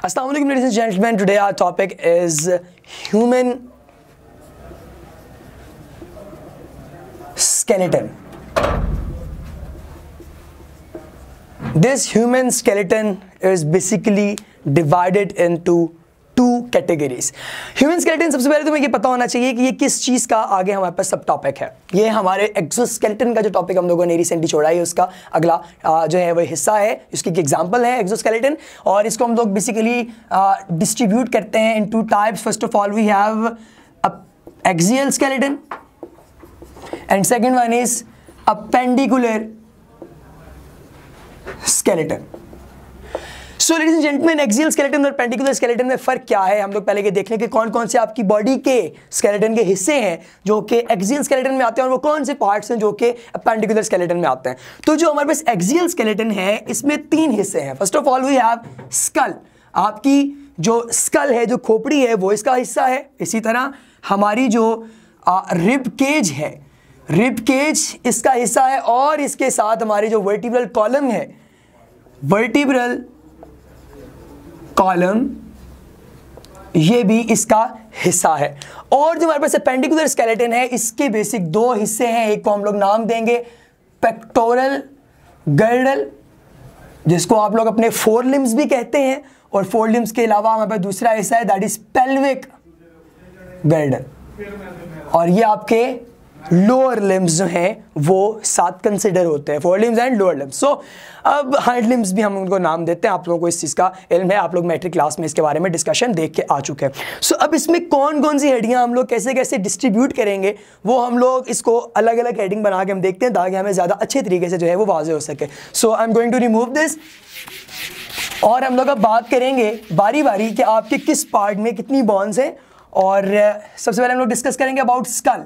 Assalamu alaikum ladies and gentlemen today our topic is human skeleton this human skeleton is basically divided into categories human skeleton सबसे पहले तुम्हें ये पता होना चाहिए कि ये किस चीज़ का आगे हमारे पास सब टॉपिक है ये हमारे एक्सोस्केलेटन का जो टॉपिक हम लोगों ने रिसेंटली छोड़ा है उसका अगला जो है वो हिस्सा है उसकी एक एग्जाम्पल है एक्सोस्केलेटन और इसको हम लोग बेसिकली डिस्ट्रीब्यूट करते हैं in two types first of all we have axial skeleton and second one is appendicular skeleton so ladies and gentleman axial skeleton और पेंटिकुलर स्केलेटन में फर्क क्या है हम लोग पहले के देख लें कि कौन कौन से आपकी बॉडी के स्केलेटन के हिस्से हैं जो कि एक्सियल स्केलेटन में आते हैं और वो कौन से पार्ट्स हैं जो कि पेंटिकुलर स्केलेटन में आते हैं तो जो हमारे पास एक्सियल स्केलेटन है इसमें तीन हिस्से हैं first of all we have skull आपकी जो स्कल है जो खोपड़ी है वो इसका हिस्सा है इसी तरह हमारी जो रिब केज है रिब केज इसका हिस्सा है और इसके साथ हमारी जो वर्टिब्रल कॉलम है वर्टिब्रल कॉलम ये भी इसका हिस्सा है और जो हमारे पास पेंडिकुलर स्केलेटन है इसके बेसिक दो हिस्से हैं एक को हम लोग नाम देंगे पेक्टोरल गर्डल जिसको आप लोग अपने फोर लिम्स भी कहते हैं और फोर लिम्स के अलावा हमारे पास दूसरा हिस्सा है दैट इज पेल्विक गर्डल और ये आपके लोअर लिम्स जो हैं वो सात कंसिडर होते हैं fore limbs and lower limbs so अब हाइड लिम्स भी हम उनको नाम देते हैं आप लोगों को इस चीज़ का इल्म है आप लोग मैट्रिक क्लास में इसके बारे में डिस्कशन देख के आ चुके हैं सो so, अब इसमें कौन कौन सी हेडिंग हम लोग कैसे कैसे डिस्ट्रीब्यूट करेंगे वो हम लोग इसको अलग अलग हेडिंग बना के हम देखते हैं ताकि हमें ज़्यादा अच्छे तरीके से जो है वो वाजे हो सके so I am going to remove this और हम लोग अब बात करेंगे बारी बारी कि आपके किस पार्ट में कितनी बॉन्स हैं और सबसे पहले हम लोग डिस्कस करेंगे अबाउट स्कल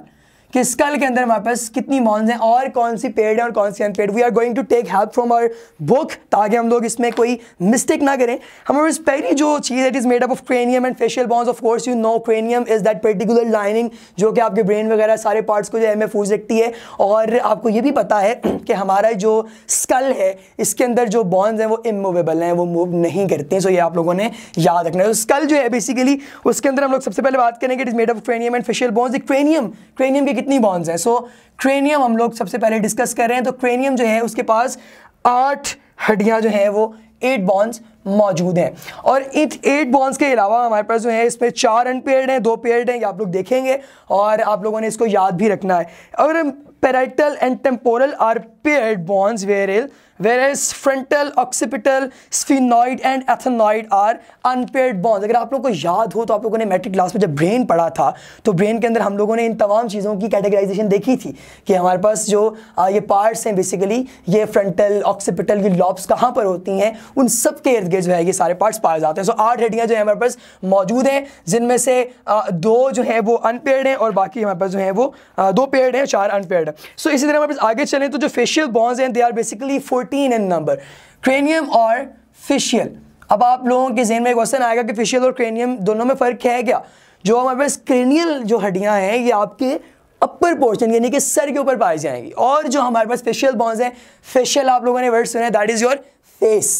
कि स्कल के अंदर हमारे पास कितनी मॉन्स हैं और कौन सी पेड है और कौन सी unpaid we are going to take help from our book ताकि हम लोग इसमें कोई मिस्टेक ना करें हमारे पास पहली जो चीज़ it is made up of cranium and facial bones of course you know cranium is that particular lining जो कि आपके ब्रेन वगैरह सारे पार्ट्स को जो है महफूज रखती है और आपको ये भी पता है कि हमारा जो स्कल है इसके अंदर जो बॉन्स हैं वो इमूवेबल हैं वो मूव नहीं करते सो ये आप लोगों ने याद रखना है स्कल तो जो है बेसिकली उसके अंदर हम लोग सबसे पहले बात करेंगे it is made up cranium and facial bones cranium cranium के कितनी बॉन्स हैं सो क्रेनियम हम लोग सबसे पहले डिस्कस कर रहे हैं तो क्रेनियम जो है उसके पास आठ हड्डियाँ जो है वो एट बॉन्स मौजूद हैं और इन एट बॉन्स के अलावा हमारे पास जो है इसमें चार अनपेयर्ड हैं दो पेयर्ड हैं ये आप लोग देखेंगे और आप लोगों ने इसको याद भी रखना है अगर parietal and temporal are paired bones whereas whereas frontal occipital sphenoid and ethanoid are unpaired bonds अगर आप लोग को याद हो तो आप लोगों ने मैट्रिक क्लास में जब ब्रेन पढ़ा था तो ब्रेन के अंदर हम लोगों ने इन तमाम चीज़ों की कैटेगराइजेशन देखी थी कि हमारे पास जो आ, ये पार्ट्स हैं बेसिकली ये फ्रंटल ऑक्सीपिटल ये लॉब्स कहाँ पर होती हैं उन सब के इर्द गिर्द जो है ये सारे पार्ट्स पाए जाते हैं सो आठ हेडियाँ जो है हमारे पास मौजूद हैं जिनमें से आ, दो जो है वो अनपेड हैं और बाकी हमारे पास जो है वो आ, दो पेयर्ड हैं चार अनपेयर्ड हैं सो इसी तरह हमारे पास आगे चलें तो जो फेशियल बॉन्स हैं they are basically four 14 in number cranium और फिशियल अब आप लोगों के जहन में क्वेश्चन आएगा कि फिशियल और क्रेनियम दोनों में फ़र्क है क्या जो हमारे पास क्रेनियल जो हड्डियां हैं ये आपके अपर पोर्शन यानी कि सर के ऊपर पाई जाएंगी और जो हमारे पास फेशियल बॉन्स हैं फेशियल आप लोगों ने वर्ड सुने that is your face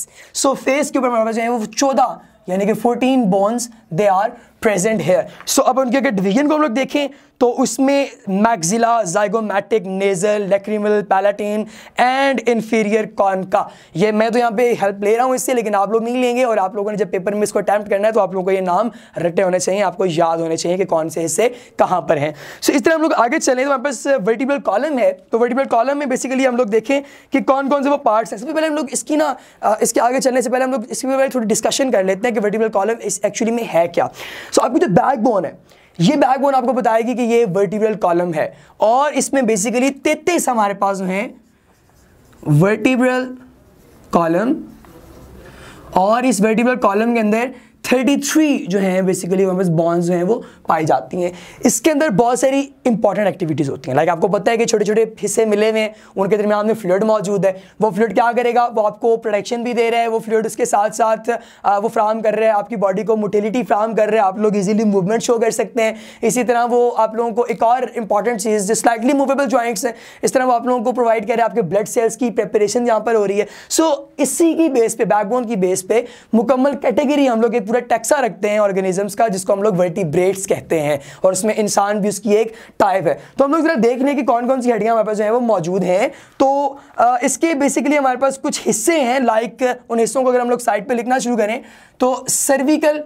so face के ऊपर हमारे पास जो है वो चौदह यानी कि fourteen bones they are present here so अब उनके अगर डिवीजन को हम लोग देखें तो उसमें maxilla zygomatic nasal lacrimal palatine and inferior concha का ये मैं तो यहाँ पे हेल्प ले रहा हूँ इससे लेकिन आप लोग नहीं लेंगे और आप लोगों ने जब पेपर में इसको अटैम्प्ट करना है तो आप लोगों को ये नाम रटे होने चाहिए आपको याद होने चाहिए कि कौन से हिस्से कहाँ पर हैं सो so, इस तरह हम लोग आगे चलें तो हमारे पास वर्टिबल कॉलम है तो वर्टिबल कॉलम में बेसिकली हम लोग देखें कि कौन कौन से वो पार्ट्स हैं सबसे पहले हम लोग इसकी ना इसके आगे चलने से पहले हम लोग इसके पहले थोड़ी डिस्कशन कर लेते हैं कि वर्टिबल कॉलम इस एक्चुअली में है क्या सो so, आपकी जो बैकबोन है ये बैकबोन आपको बताएगी कि ये वर्टिब्रल कॉलम है और इसमें बेसिकली तेतीस हमारे पास जो है वर्टिब्रल कॉलम और इस वर्टिब्रल कॉलम के अंदर 33 जो हैं बेसिकली वो बॉन्स जो हैं वो पाई जाती हैं इसके अंदर बहुत सारी इंपॉर्टेंट एक्टिविटीज़ होती हैं लाइक आपको पता है कि छोटे छोटे हिस्से मिले हुए हैं उनके दरमियान में फ्लड मौजूद है वो फ्लड क्या करेगा वो आपको प्रोटेक्शन भी दे रहा है वो फ्लड उसके साथ साथ वो फ्राहम कर रहे हैं आपकी बॉडी को मोटिलिटी फ्राहम कर रहे हैं आप लोग ईजिली मूवमेंट शो कर सकते हैं इसी तरह वो आप लोगों को एक और इंपॉर्टेंट चीज़ जो स्लाइटली मूवेबल जॉइंट्स हैं इस तरह वो आप लोगों को प्रोवाइड कर रहे हैं आपके ब्लड सेल्स की प्रेपरेशन यहाँ पर हो रही है सो so, इसी की बेस पे बैकबोन की बेस पे मुकम्मल कैटेगरी हम लोग एक पूरा टैक्सा रखते हैं ऑर्गेनिजम्स का जिसको हम लोग वर्टिब्रेट्स कहते हैं और उसमें इंसान भी उसकी एक टाइप है तो हम लोग जरा देख लें कि कौन कौन सी हड्डियाँ हमारे पास जो है वो मौजूद हैं तो आ, इसके बेसिकली हमारे पास कुछ हिस्से हैं लाइक उन हिस्सों को अगर हम लोग साइड पर लिखना शुरू करें तो सर्विकल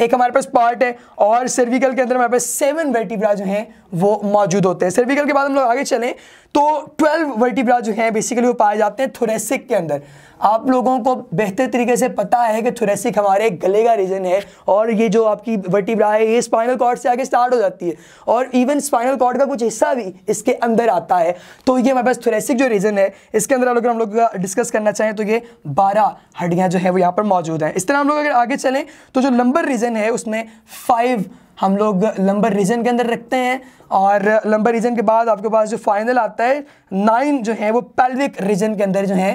एक हमारे पास पार्ट है और सर्विकल के अंदर हमारे पास सेवन वर्टिब्रा जो हैं वो मौजूद होते हैं सर्विकल के बाद हम लोग आगे चलें तो ट्वेल्व वर्टिब्रा जो हैं बेसिकली वो पाए जाते हैं थोरेसिक के अंदर आप लोगों को बेहतर तरीके से पता है कि थोरेसिक हमारे गले का रीजन है और ये जो आपकी वर्टिब्रा है ये स्पाइनल कॉर्ड से आगे स्टार्ट हो जाती है और इवन स्पाइनल कॉर्ड का कुछ हिस्सा भी इसके अंदर आता है तो ये हमारे पास थोरेसिक जो रीजन है इसके अंदर अगर हम लोग डिस्कस करना चाहें तो ये बारह हड्डियाँ जो है वो यहाँ पर मौजूद हैं इस तरह हम लोग अगर आगे चलें तो जो लंबर रीजन है उसमें फाइव हम लोग लंबर रीजन के अंदर रखते हैं और लंबर रीजन के बाद आपके पास जो फाइनल आता है नाइन जो है वो पेल्विक रीजन के अंदर जो है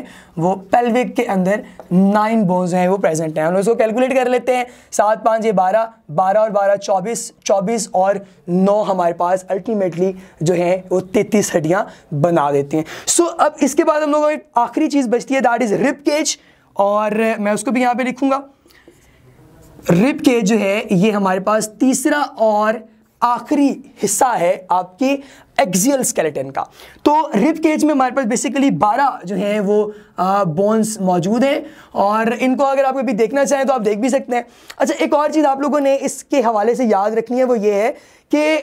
वो पेल्विक के अंदर नाइन बोन्स जो हैं वो प्रेजेंट हैं हम लोग इसको कैलकुलेट कर लेते हैं सात पाँच ये बारह बारह और बारह चौबीस चौबीस और नौ हमारे पास अल्टीमेटली जो है वो तैतीस हड्डियाँ बना देती हैं सो अब इसके बाद हम लोगों को आखिरी चीज़ बचती है दैट इज़ रिप केज और मैं उसको भी यहाँ पर लिखूंगा रिप के जो है ये हमारे पास तीसरा और आखिरी हिस्सा है आपके एक्सियल स्केलेटन का तो रिप केज में हमारे पास बेसिकली 12 जो हैं वो बोन्स मौजूद हैं और इनको अगर आप कभी देखना चाहें तो आप देख भी सकते हैं अच्छा एक और चीज़ आप लोगों ने इसके हवाले से याद रखनी है वो ये है कि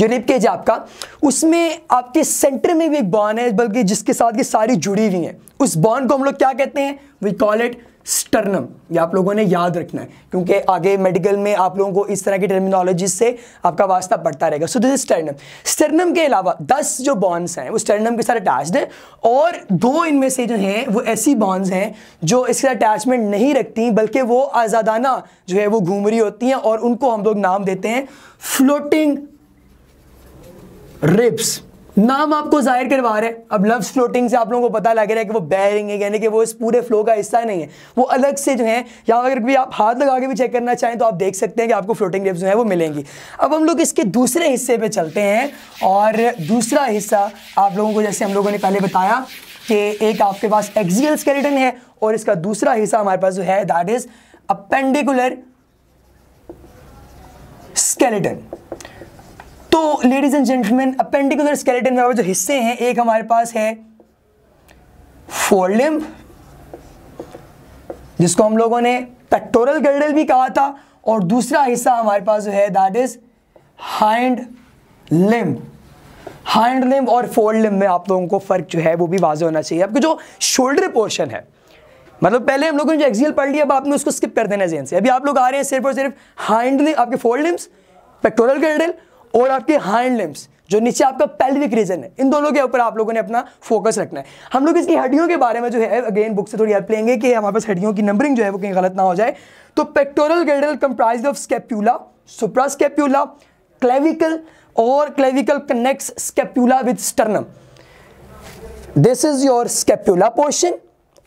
जो रिप केज है आपका उसमें आपके सेंटर में भी एक बॉन्ड है बल्कि जिसके साथ ये सारी जुड़ी हुई हैं उस बॉन को हम लोग क्या कहते हैं वी कॉल इट स्टर्नम ये आप लोगों ने याद रखना है क्योंकि आगे मेडिकल में आप लोगों को इस तरह की टर्मिनोलॉजी से आपका वास्ता बढ़ता रहेगा so this is sternum sternum के अलावा दस जो बॉन्ड्स हैं वो स्टर्नम के साथ अटैच्ड हैं और दो इनमें से जो हैं वो ऐसी बॉन्ड्स हैं जो इसके साथ अटैचमेंट नहीं रखती बल्कि वो आज़ादाना जो है वो घूम रही होती हैं और उनको हम लोग नाम देते हैं फ्लोटिंग रिप्स नाम आपको जाहिर करवा रहे हैं अब लव फ्लोटिंग से आप लोगों को पता लग रहा है कि वो बैरिंग है यानी कि वो इस पूरे फ्लो का हिस्सा नहीं है वो अलग से जो है या अगर भी आप हाथ लगा के भी चेक करना चाहें तो आप देख सकते हैं कि आपको फ्लोटिंग रेप्स जो है वो मिलेंगी अब हम लोग इसके दूसरे हिस्से पे चलते हैं और दूसरा हिस्सा आप लोगों को जैसे हम लोगों ने पहले बताया कि एक आपके पास एक्जियल स्केलेटन है और इसका दूसरा हिस्सा हमारे पास जो है दैट इज अपेंडिकुलर स्केलेटन तो ladies and gentleman appendicular skeleton में जो हिस्से हैं एक हमारे पास है फोरलिम जिसको हम लोगों ने पेक्टोरल गर्डल भी कहा था और दूसरा हिस्सा हमारे पास जो है that is hind limb hind limb और फोर लिम्ब में आप लोगों को फ़र्क जो है वो भी वाजे होना चाहिए आपके जो शोल्डर पोर्शन है मतलब पहले हम लोगों ने जो एक्सियल पढ़ लिया अब आपने उसको स्किप कर देना जेन से अभी आप लोग आ रहे हैं सिर्फ और सिर्फ हाइंड लिम्ब आपके फोर लिम्स पेक्टोरल गर्डल और आपके हाइंड लिम्स जो नीचे आपका पेल्विक रीजन है इन दोनों के ऊपर आप लोगों ने अपना फोकस रखना है हम लोग इसकी हड्डियों के बारे में जो है अगेन बुक से थोड़ी हेल्प लेंगे कि हमारे पास हड्डियों की नंबरिंग जो है वो कहीं गलत ना हो जाए तो pectoral girdle comprise of scapula suprascapula clavicle और clavicle connect scapula with sternum this is your scapula portion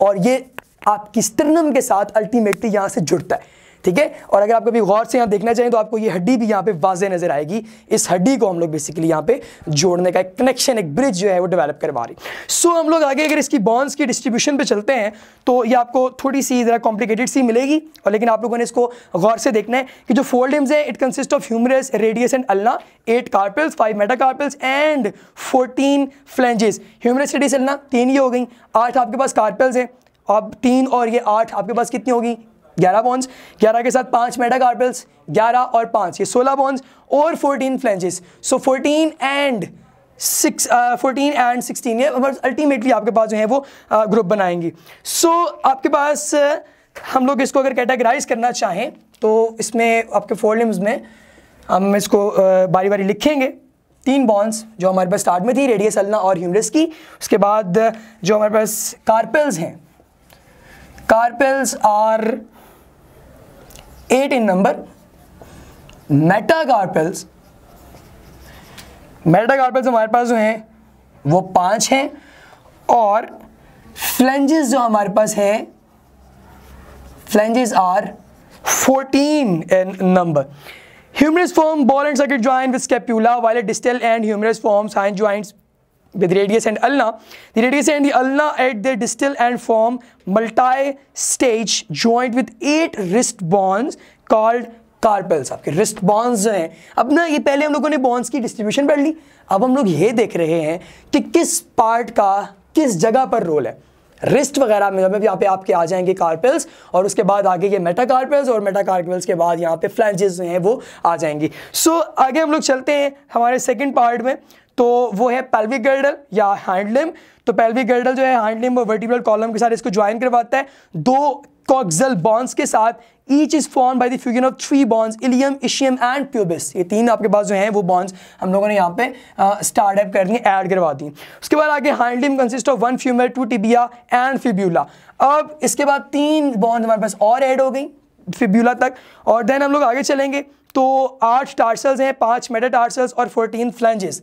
और ये आपकी स्टर्नम के साथ अल्टीमेटली यहां से जुड़ता है ठीक है और अगर आप कभी गौर से यहाँ देखना चाहें तो आपको ये हड्डी भी यहाँ पे वाजे नजर आएगी इस हड्डी को हम लोग बेसिकली यहाँ पे जोड़ने का एक कनेक्शन एक ब्रिज जो है वो डेवलप करवा रही सो हम लोग आगे अगर इसकी बॉन्स की डिस्ट्रीब्यूशन पर चलते हैं तो ये आपको थोड़ी सी ज़रा कॉम्प्लिकेटेड सी मिलेगी और लेकिन आप लोगों ने इसको गौर से देखना है कि जो फोल्डिम्स हैं it consist of humerus radius and ulna eight carpals five metacarpals and fourteen phalanges humerus radius ulna तीन ही हो गई आठ आपके पास कार्पल्स हैं अब तीन और ये आठ आपके पास कितनी होगी ग्यारह बॉन्स ग्यारह के साथ पांच कार्पल्स ग्यारह और पांच ये सोलह बॉन्स और fourteen phalanges so fourteen and six fourteen and sixteen ये अल्टीमेटली आपके पास जो है वो ग्रुप uh, बनाएंगी सो so, आपके पास uh, हम लोग इसको अगर कैटेगराइज करना चाहें तो इसमें आपके फोर लिम्स में हम इसको uh, बारी बारी लिखेंगे तीन बॉन्स जो हमारे पास स्टार्ट में थी रेडियस अल्ना और ह्यूमरस की उसके बाद जो हमारे पास कार्पल्स हैं carpals are eight in number metacarpals metacarpals हमारे पास जो हैं वो पांच हैं और फ्लेंजेस जो हमारे पास हैं phalanges are fourteen in number humerus form ball and socket joint with scapula while distal end humerus form sign joints with radius and ulna the radius and the ulna at their distal and form multi-stage joint with eight wrist bonds carpals आपके wrist bones जो हैं अब ना ये पहले हम लोगों ने बॉन्स की डिस्ट्रीब्यूशन पढ़ ली अब हम लोग ये देख रहे हैं कि किस पार्ट का किस जगह पर रोल है रिस्ट वगैरह में जब यहाँ पे आपके आ जाएंगे कार्पेल्स और उसके बाद आगे ये कार्पेल्स और मेटाकार्पेल्स के बाद यहाँ पे फ्लैंजेस जो हैं वो आ जाएंगी सो so, आगे हम लोग चलते हैं हमारे सेकंड पार्ट में तो वो है पेल्विक गर्डल या हैंडलिम तो पेल्विक गर्डल जो है हैंडलिम और वर्टिब्रल कॉलम के साथ इसको ज्वाइन करवाता है दो कॉक्सल बॉन्स के साथ each is form by the fusion of three bones ilium ischium and pubis ये तीन आपके पास जो है वो बॉन्स हम लोगों ने यहाँ पे स्टार्टअप कर दिए ऐड करवा दी उसके बाद आगे hindlimb consist of one femur two tibia and fibula अब इसके बाद तीन बॉन्स हमारे पास और ऐड हो गई फिब्यूला तक और देन हम लोग आगे चलेंगे तो आठ टार्सल्स हैं पांच मेटा टार्सल्स और फोर्टीन फ्लैंजेस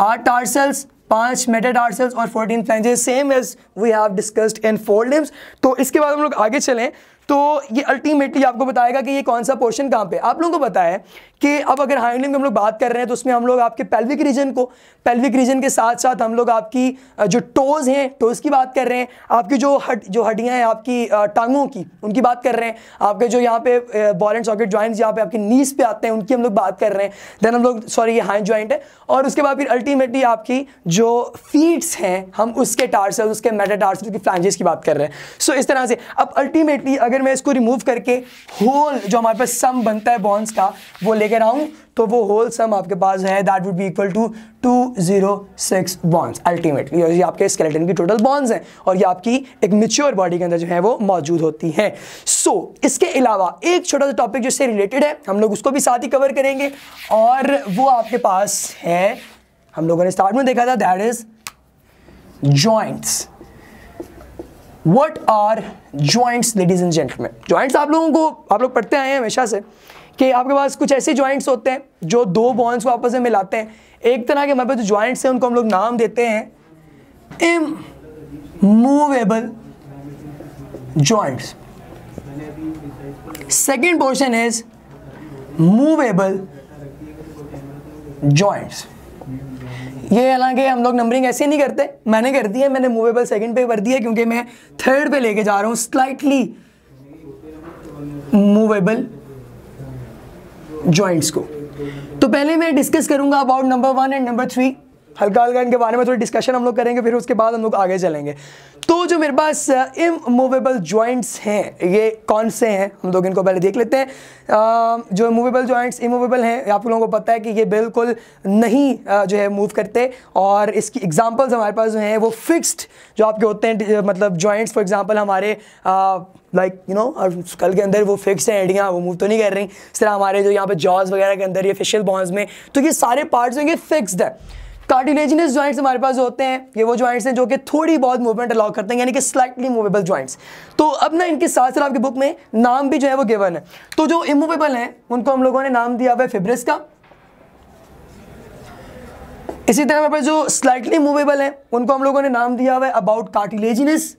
आठ टार्सल्स पांच मेटाटार्सल्स और fourteen phalanges same as we have discussed in fore limbs तो इसके बाद हम लोग आगे चलें तो ये अल्टीमेटली आपको बताएगा कि ये कौन सा पोर्शन कहाँ पे आप लोगों को पता है कि अब अगर हाइंड की हम लोग बात कर रहे हैं तो उसमें हम लोग आपके पेल्विक रीजन को पेल्विक रीजन के साथ साथ हम लोग आपकी जो टोज़ हैं टोज़ की बात कर रहे हैं आपकी जो हड जो हड्डियाँ हैं आपकी टांगों की उनकी बात कर रहे हैं आपके जो यहाँ पे बॉल एंड सॉकेट ज्वाइंट यहाँ पे आपके नीस पे आते हैं उनकी हम लोग बात कर रहे हैं देन हम लोग सॉरी ये हाइंड ज्वाइंट है और उसके बाद फिर अल्टीमेटली आपकी जो फीट्स हैं हम उसके टार्सल उसके मेटा टार्सल की फ्लैंजेस की बात कर रहे हैं सो इस तरह से अब अल्टीमेटली अगर अगर मैं इसको रिमूव करके होल जो हमारे पास सम बनता है बॉन्ड्स का वो लेकर आऊँ तो वो होल सम आपके पास है that would be equal to two zero six bones ultimately ये आपके स्केलेटन की टोटल बॉन्स हैं और ये आपकी एक मिच्योर बॉडी के अंदर जो है वो मौजूद होती हैं सो so, इसके अलावा एक छोटा सा टॉपिक जो इससे रिलेटेड है हम लोग उसको भी साथ ही कवर करेंगे और वो आपके पास है हम लोगों ने स्टार्ट में देखा था that is joints what are joints ladies and gentleman joints आप लोगों को आप लोग पढ़ते आए हैं हमेशा से कि आपके पास कुछ ऐसे ज्वाइंट्स होते हैं जो दो बॉन्ड्स को आपस में मिलाते हैं एक तरह के हमारे पास जो ज्वाइंट्स हैं उनको हम लोग नाम देते हैं immovable joints second portion is movable joints ये हालांकि हम लोग नंबरिंग ऐसे नहीं करते मैंने कर दी है मैंने मूवेबल सेकंड पे कर दी है क्योंकि मैं थर्ड पे लेके जा रहा हूँ स्लाइटली मूवेबल जॉइंट्स को तो पहले मैं डिस्कस करूंगा about number one and number three हल्का हल्का इनके बारे में थोड़ी डिस्कशन हम लोग करेंगे फिर उसके बाद हम लोग आगे चलेंगे तो जो मेरे पास इमूवेबल uh, जॉइंट्स हैं ये कौन से हैं हम लोग इनको पहले देख लेते हैं आ, uh, जो मूवेबल ज्वाइंट्स इमूवेबल हैं आप लोगों को पता है कि ये बिल्कुल नहीं आ, uh, जो है मूव करते और इसकी एग्जाम्पल्स हमारे पास जो हैं वो फिक्स्ड जो आपके होते हैं मतलब जॉइंट्स फॉर एग्जाम्पल हमारे आ, लाइक यू नो स्कल के अंदर वो फिक्स है एंडियाँ वो मूव तो नहीं कर रही इस तरह हमारे जो यहाँ पे जॉज वगैरह के अंदर ये फेशियल बॉन्स में तो ये सारे पार्ट्स होंगे फिक्स्ड है कार्टिलेजिनस ज्वाइंट्स हमारे पास होते हैं ये वो ज्वाइंट्स हैं जो कि थोड़ी बहुत मूवमेंट अलाउ करते हैं यानी कि स्लाइटली मूवेबल ज्वाइंट्स तो अब ना इनके साथ साथ आपकी बुक में नाम भी जो है वो गिवन है तो जो इमूवेबल हैं उनको हम लोगों ने नाम दिया हुआ है फिब्रिस का इसी तरह हमारे पास जो स्लाइटली मूवेबल हैं उनको हम लोगों ने नाम दिया हुआ है अबाउट कार्टिलेजिनस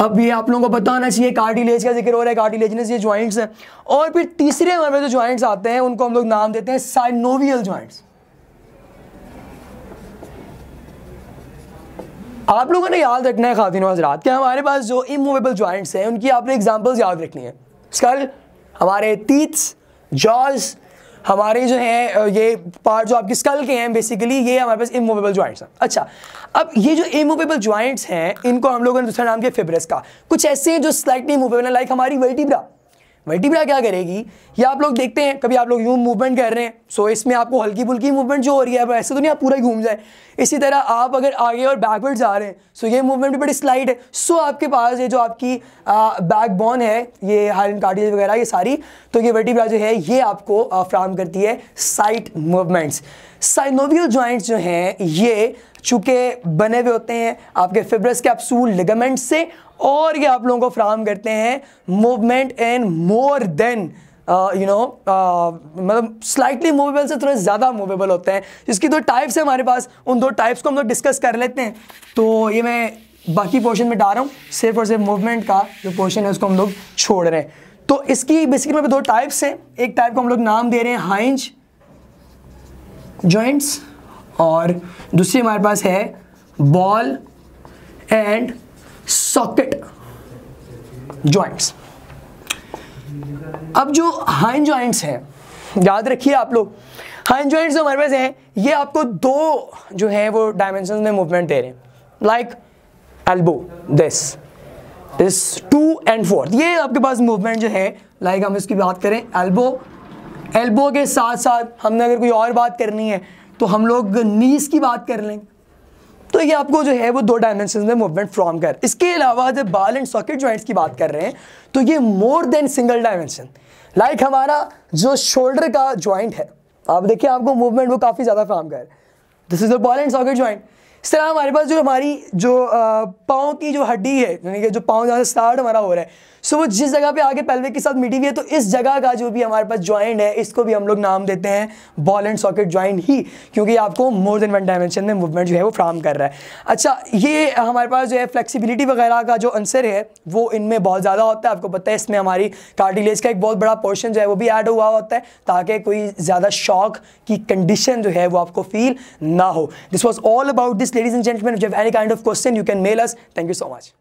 अब ये आप लोगों को बताना चाहिए कार्टिलेज का जिक्र हो रहा है कार्टिलेजनस ये ज्वाइंट्स हैं और फिर तीसरे नंबर पे जो ज्वाइंट्स आते हैं उनको हम लोग नाम देते हैं साइनोवियल ज्वाइंट्स आप लोगों ने याद रखना है खातिन हजरात कि हमारे पास जो इमूवेबल ज्वाइंट्स हैं उनकी आपने एग्जाम्पल्स याद रखनी है स्कल हमारे तीथ्स जॉल्स हमारे जो है ये पार्ट जो आपके स्कल के हैं बेसिकली ये हमारे पास इमूवेबल ज्वाइंट्स हैं अच्छा अब ये जो इमूवेबल ज्वाइंट्स हैं इनको हम लोगों ने दूसरा नाम किया फेबरस का कुछ ऐसे जो स्लाइटली मूवेबल है लाइक हमारी वर्टिब्रा मल्टीप्लाई क्या करेगी ये आप लोग देखते हैं कभी आप लोग यूं मूवमेंट कर रहे हैं सो इसमें आपको हल्की फुल्की मूवमेंट जो हो रही है अब ऐसे तो नहीं आप पूरा घूम जाए इसी तरह आप अगर आगे और बैकवर्ड जा रहे हैं सो ये मूवमेंट भी बड़ी स्लाइड है सो आपके पास ये जो आपकी बैक बोन है ये हार्न कार्डियज वगैरह ये सारी तो ये वर्टिब्रा जो है ये आपको फ्राहम करती है साइट मूवमेंट्स साइनोवियल जॉइंट्स जो हैं ये चूँकि बने हुए होते हैं आपके फिब्रस कैप्सूल लिगामेंट्स से और ये आप लोगों को फ्राहम करते हैं movement and more than you know मतलब स्लाइटली मूवेबल से थोड़े ज़्यादा मूवेबल होते हैं जिसकी दो टाइप्स है हमारे पास उन दो टाइप्स को हम लोग डिस्कस कर लेते हैं तो ये मैं बाकी पोर्शन में डाल रहा हूँ सिर्फ और सिर्फ मूवमेंट का जो पोर्शन है उसको हम लोग छोड़ रहे हैं तो इसकी बेसिकली दो टाइप्स हैं एक टाइप को हम लोग नाम दे रहे हैं हाइंज जॉइंट्स और दूसरी हमारे पास है बॉल एंड सॉकेट जॉइंट्स अब जो हाइन जॉइंट्स हैं याद रखिए आप लोग हाइन जॉइंट्स जो हमारे पास हैं ये आपको दो जो है वो डायमेंशन में मूवमेंट दे रहे हैं like elbow this this to and forth ये आपके पास मूवमेंट जो है लाइक like हम इसकी बात करें एल्बो एल्बो के साथ साथ हमने अगर कोई और बात करनी है तो हम लोग नीस की बात कर लें तो ये आपको जो है वो दो डायमेंशन में मूवमेंट फ्रॉम कर इसके अलावा जब बाल एंड सॉकेट ज्वाइंट्स की बात कर रहे हैं तो ये more than single dimension like हमारा जो शोल्डर का ज्वाइंट है आप देखिए आपको मूवमेंट वो काफ़ी ज़्यादा फॉर्म कर this is the ball and socket joint इस तरह हमारे पास जो हमारी जो पाँव की जो हड्डी है यानी कि जो पाँव जहाँ से स्टार्ट हमारा हो रहा है सो वो जिस जगह पे आगे पेल्विक के साथ मिटी हुई है तो इस जगह का जो भी हमारे पास ज्वाइंट है इसको भी हम लोग नाम देते हैं बॉल एंड सॉकेट ज्वाइंट ही क्योंकि आपको मोर देन वन डायमेंशन में मूवमेंट जो है वो फ्राम कर रहा है अच्छा ये हमारे पास जो है फ्लेक्सीबिलिटी वगैरह का जो आंसर है वो इनमें बहुत ज़्यादा होता है आपको पता है इसमें हमारी कार्टिलेज का एक बहुत बड़ा पोर्शन जो है वो भी ऐड हुआ होता है ताकि कोई ज़्यादा शॉक की कंडीशन जो है वो आपको फील ना हो this was all about this ladies and gentlemen. If you have any kind of question, you can mail us. Thank you so much.